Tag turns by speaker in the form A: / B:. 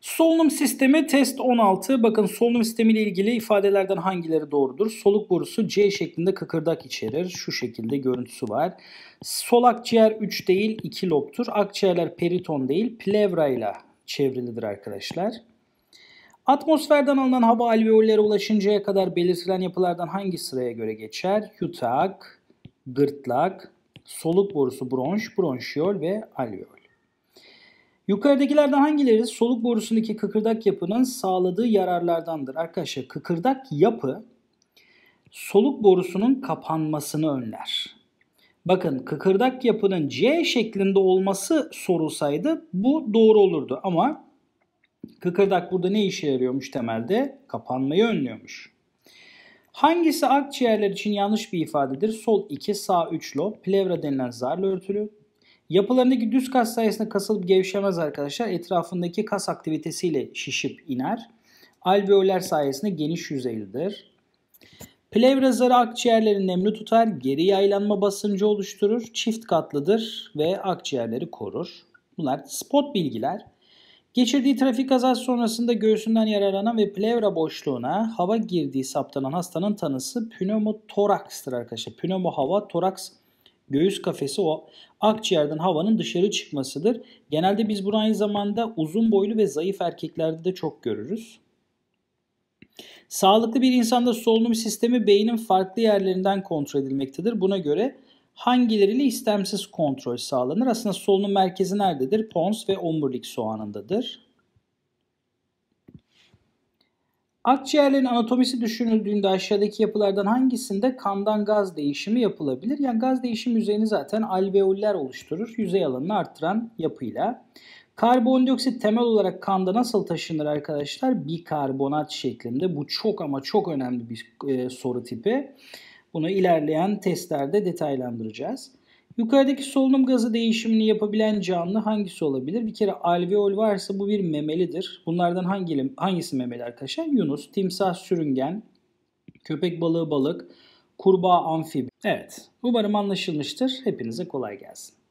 A: Solunum sistemi test 16. Bakın solunum sistemi ile ilgili ifadelerden hangileri doğrudur? Soluk borusu C şeklinde kıkırdak içerir. Şu şekilde görüntüsü var. Sol akciğer 3 değil 2 lobtur. Akciğerler periton değil plevra ile çevrilidir arkadaşlar. Atmosferden alınan hava alveollere ulaşıncaya kadar belirtilen yapılardan hangi sıraya göre geçer? Yutak, gırtlak, soluk borusu bronş, bronşiyol ve alveol. Yukarıdakilerden hangileri soluk borusundaki kıkırdak yapının sağladığı yararlardandır? Arkadaşlar kıkırdak yapı soluk borusunun kapanmasını önler. Bakın kıkırdak yapının C şeklinde olması sorulsaydı bu doğru olurdu ama kıkırdak burada ne işe yarıyormuş temelde? Kapanmayı önlüyormuş. Hangisi akciğerler için yanlış bir ifadedir? Sol 2, sağ 3 lob, plevra denilen zarla örtülü, Yapılarındaki düz kas sayesinde kasılıp gevşemez arkadaşlar. Etrafındaki kas aktivitesiyle şişip iner. Alveoller sayesinde geniş yüzeylidir. Plevra zarı akciğerleri nemli tutar, geri yaylanma basıncı oluşturur, çift katlıdır ve akciğerleri korur. Bunlar spot bilgiler. Geçirdiği trafik kazası sonrasında göğsünden yararlanan ve plevra boşluğuna hava girdiği saptanan hastanın tanısı pneumotoraks'tır arkadaşlar. Pneumo hava, toraks Göğüs kafesi o akciğerden havanın dışarı çıkmasıdır. Genelde biz bunu aynı zamanda uzun boylu ve zayıf erkeklerde de çok görürüz. Sağlıklı bir insanda solunum sistemi beynin farklı yerlerinden kontrol edilmektedir. Buna göre hangileriyle istemsiz kontrol sağlanır? Aslında solunum merkezi nerededir? Pons ve omurilik soğanındadır. Akciğerlerin anatomisi düşünüldüğünde aşağıdaki yapılardan hangisinde kandan gaz değişimi yapılabilir? Yani gaz değişimi yüzeyini zaten alveoller oluşturur. Yüzey alanını artıran yapıyla. Karbondioksit temel olarak kanda nasıl taşınır arkadaşlar? Bikarbonat şeklinde. Bu çok ama çok önemli bir e, soru tipi. Bunu ilerleyen testlerde detaylandıracağız. Yukarıdaki solunum gazı değişimini yapabilen canlı hangisi olabilir? Bir kere alveol varsa bu bir memelidir. Bunlardan hangi, hangisi memeli arkadaşlar? Yunus, timsah, sürüngen, köpek balığı, balık, kurbağa, amfibi. Evet, umarım anlaşılmıştır. Hepinize kolay gelsin.